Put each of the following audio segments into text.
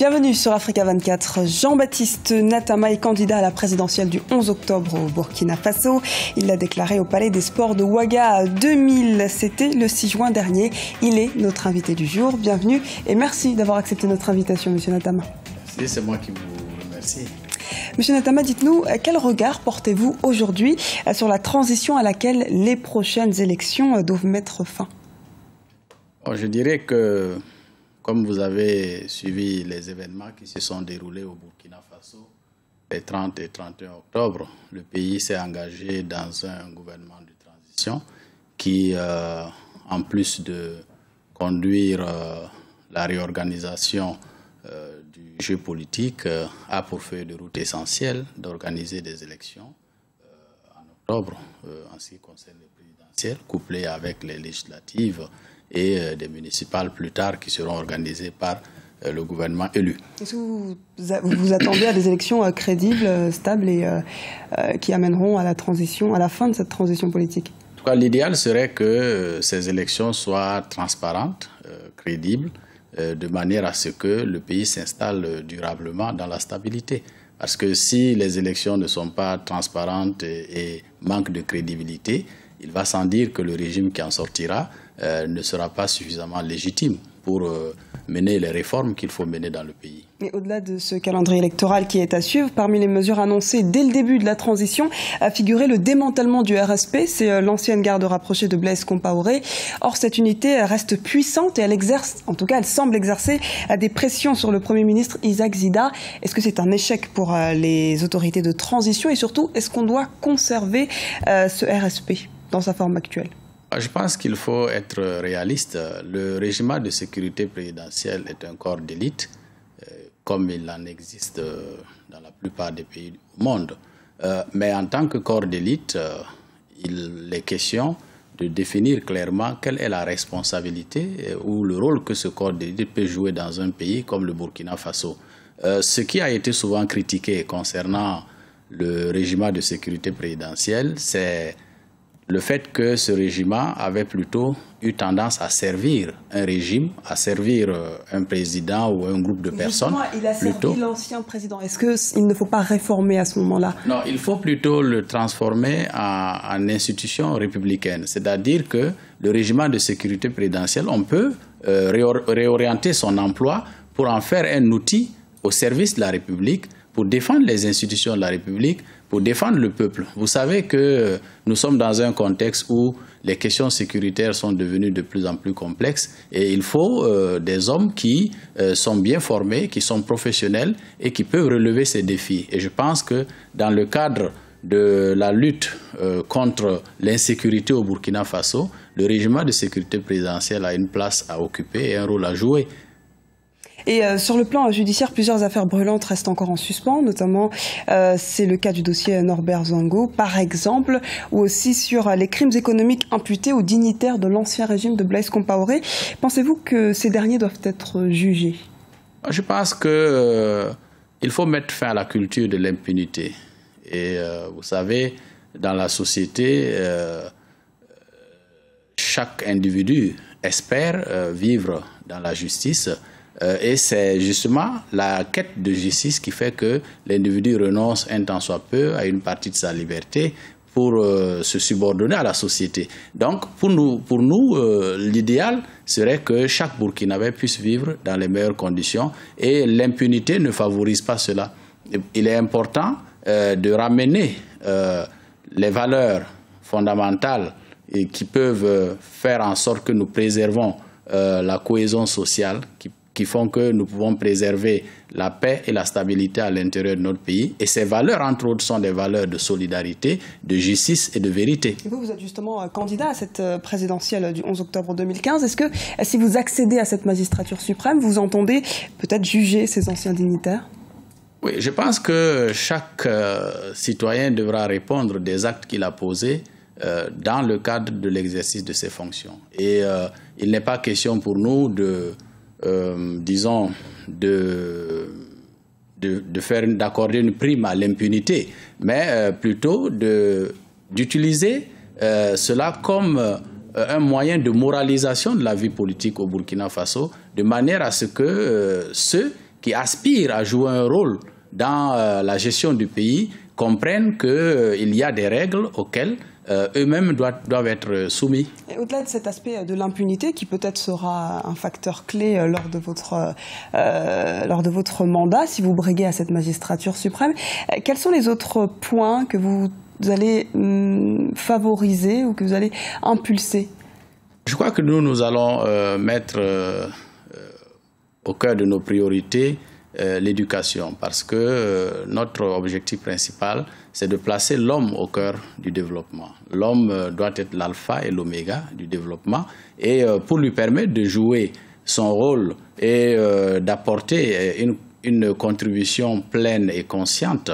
Bienvenue sur Africa 24. Jean-Baptiste Natama est candidat à la présidentielle du 11 octobre au Burkina Faso. Il l'a déclaré au Palais des Sports de Ouaga 2000. C'était le 6 juin dernier. Il est notre invité du jour. Bienvenue et merci d'avoir accepté notre invitation, Monsieur Natama. c'est moi qui vous remercie. Monsieur Natama, dites-nous, euh, quel regard portez-vous aujourd'hui euh, sur la transition à laquelle les prochaines élections euh, doivent mettre fin oh, Je dirais que comme vous avez suivi les événements qui se sont déroulés au Burkina Faso les 30 et 31 octobre, le pays s'est engagé dans un gouvernement de transition qui, euh, en plus de conduire euh, la réorganisation euh, du jeu politique, a pour feuille de route essentielle d'organiser des élections en octobre en ce qui concerne les présidentielles, couplées avec les législatives et euh, des municipales plus tard qui seront organisées par euh, le gouvernement élu. Est-ce que vous vous attendez à des élections euh, crédibles, stables et qui amèneront à la transition, à la fin de cette transition politique En tout cas, l'idéal serait que ces élections soient transparentes, crédibles, de manière à ce que le pays s'installe durablement dans la stabilité. Parce que si les élections ne sont pas transparentes et manquent de crédibilité, il va sans dire que le régime qui en sortira euh, ne sera pas suffisamment légitime pour euh, mener les réformes qu'il faut mener dans le pays. Mais au-delà de ce calendrier électoral qui est à suivre, parmi les mesures annoncées dès le début de la transition a figuré le démantèlement du RSP, c'est euh, l'ancienne garde rapprochée de Blaise Compaoré. Or, cette unité reste puissante et elle exerce, en tout cas, elle semble exercer des pressions sur le Premier ministre Isaac Zida. Est-ce que c'est un échec pour les autorités de transition et surtout, est-ce qu'on doit conserver ce RSP dans sa forme actuelle ah, je pense qu'il faut être réaliste. Le régime de sécurité présidentielle est un corps d'élite, euh, comme il en existe euh, dans la plupart des pays du monde. Euh, mais en tant que corps d'élite, il est question de définir clairement quelle est la responsabilité ou le rôle que ce corps d'élite peut jouer dans un pays comme le Burkina Faso. Ce qui a été souvent critiqué concernant le régime de sécurité présidentielle, c'est le fait que ce régiment avait plutôt eu tendance à servir un régime, à servir euh, un président ou un groupe de personnes. il a servi l'ancien président. Est-ce qu'il ne faut pas réformer à ce moment-là Non, il faut plutôt le transformer en, institution républicaine. C'est-à-dire que le régiment de sécurité présidentielle, on peut euh, réorienter son emploi pour en faire un outil au service de la République, pour défendre les institutions de la République, pour défendre le peuple. Vous savez que nous sommes dans un contexte où les questions sécuritaires sont devenues de plus en plus complexes et il faut euh, des hommes qui euh, sont bien formés, qui sont professionnels et qui peuvent relever ces défis. Et je pense que dans le cadre de la lutte euh, contre l'insécurité au Burkina Faso, le régiment de sécurité présidentielle a une place à occuper et un rôle à jouer. Et euh, sur le plan judiciaire, plusieurs affaires brûlantes restent encore en suspens, notamment euh, c'est le cas du dossier Norbert Zango, par exemple, ou aussi sur euh, les crimes économiques imputés aux dignitaires de l'ancien régime de Blaise Compaoré. Pensez-vous que ces derniers doivent être jugés ah, Je pense qu'il faut mettre fin à la culture de l'impunité. Et vous savez, dans la société, chaque individu espère vivre dans la justice. Euh, et c'est justement la quête de justice qui fait que l'individu renonce un tant soit peu à une partie de sa liberté pour euh, se subordonner à la société. Donc, pour nous, pour nous euh, l'idéal serait que chaque Burkinabé puisse vivre dans les meilleures conditions et l'impunité ne favorise pas cela. Il est important de ramener les valeurs fondamentales qui peuvent faire en sorte que nous préservons la cohésion sociale, qui qui font que nous pouvons préserver la paix et la stabilité à l'intérieur de notre pays. Et ces valeurs, entre autres, sont des valeurs de solidarité, de justice et de vérité. vous, êtes justement euh, candidat à cette euh, présidentielle du 11 octobre 2015. Est-ce que, euh, si vous accédez à cette magistrature suprême, vous entendez peut-être juger ces anciens dignitaires Oui, je pense que chaque citoyen devra répondre des actes qu'il a posés dans le cadre de l'exercice de ses fonctions. Et il n'est pas question pour nous de euh, disons, de, de, faire d'accorder une prime à l'impunité, mais euh, plutôt d'utiliser euh, cela comme un moyen de moralisation de la vie politique au Burkina Faso, de manière à ce que ceux qui aspirent à jouer un rôle dans la gestion du pays comprennent qu'il y a des règles auxquelles euh, eux-mêmes doivent, doivent, être euh, soumis. Au-delà de cet aspect euh, de l'impunité, qui peut-être sera un facteur clé lors de votre, lors de votre mandat, si vous briguez à cette magistrature suprême, quels sont les autres points que vous allez hum, favoriser ou que vous allez impulser Je crois que nous, nous allons mettre au cœur de nos priorités euh, l'éducation, parce que euh, notre objectif principal, c'est de placer l'homme au cœur du développement. L'homme euh, doit être l'alpha et l'oméga du développement, et pour lui permettre de jouer son rôle et d'apporter une, une, contribution pleine et consciente,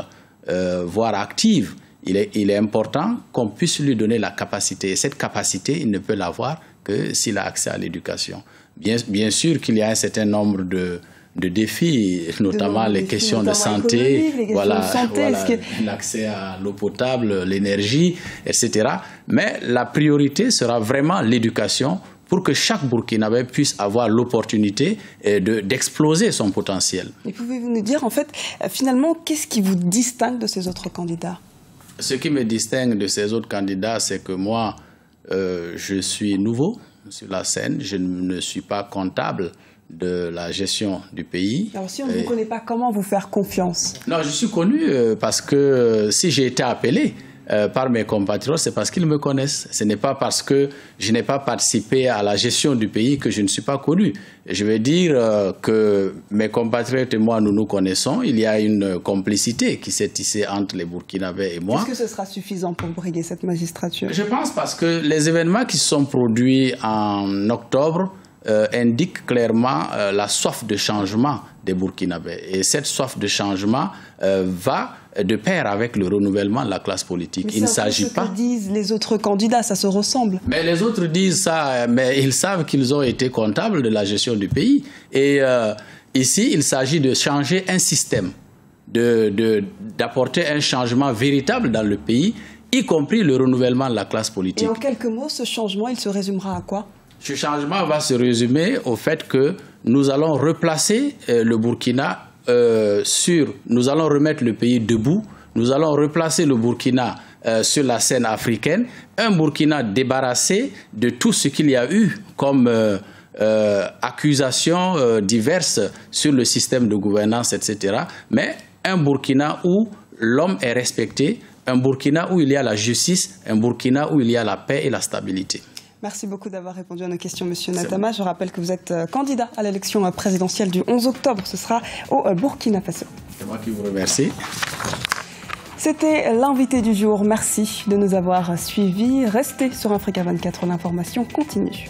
voire active, il est, il est important qu'on puisse lui donner la capacité. Et cette capacité, il ne peut l'avoir que s'il a accès à l'éducation. Bien, bien sûr qu'il y a un certain nombre de de défis, notamment les, questions santé, voilà, de santé, voilà, l'accès à l'eau potable, l'énergie, etc. Mais la priorité sera vraiment l'éducation pour que chaque Burkinabé puisse avoir l'opportunité euh, d'exploser son potentiel. Et pouvez-vous nous dire, en fait, euh, finalement, qu'est-ce qui vous distingue de ces autres candidats Ce qui me distingue de ces autres candidats, c'est que moi, euh, je suis nouveau sur la scène, je ne suis pas comptable, de la gestion du pays. Alors si on ne vous connaît pas, comment vous faire confiance Non, je suis connu euh, parce que euh, si j'ai été appelé euh, par mes compatriotes, c'est parce qu'ils me connaissent. Ce n'est pas parce que je n'ai pas participé à la gestion du pays que je ne suis pas connu. Je veux dire que mes compatriotes et moi, nous nous connaissons. Il y a une complicité qui s'est tissée entre les Burkinabés et moi. Est-ce que ce sera suffisant pour briguer cette magistrature Je pense parce que les événements qui se sont produits en octobre euh, indique clairement euh, la soif de changement des Burkinabés. Et cette soif de changement euh, va de pair avec le renouvellement de la classe politique. il ne s'agit pas. Ce que disent les autres candidats, ça se ressemble. Mais les autres disent ça, mais ils savent qu'ils ont été comptables de la gestion du pays. Et ici, il s'agit de changer un système, d'apporter de, d'apporter un changement véritable dans le pays, y compris le renouvellement de la classe politique. Et en quelques mots, ce changement, il se résumera à quoi ce changement va se résumer au fait que nous allons replacer euh, le Burkina euh, sur, nous allons remettre le pays debout, nous allons replacer le Burkina euh, sur la scène africaine, un Burkina débarrassé de tout ce qu'il y a eu comme accusations diverses sur le système de gouvernance, etc. Mais un Burkina où l'homme est respecté, un Burkina où il y a la justice, un Burkina où il y a la paix et la stabilité. Merci beaucoup d'avoir répondu à nos questions, Monsieur Natama. Je rappelle que vous êtes euh, candidat à l'élection euh, présidentielle du 11 octobre. Ce sera au euh, Burkina Faso. C'est moi qui vous remercie. C'était l'invité du jour. Merci de nous avoir suivis. Restez sur Africa 24, l'information continue.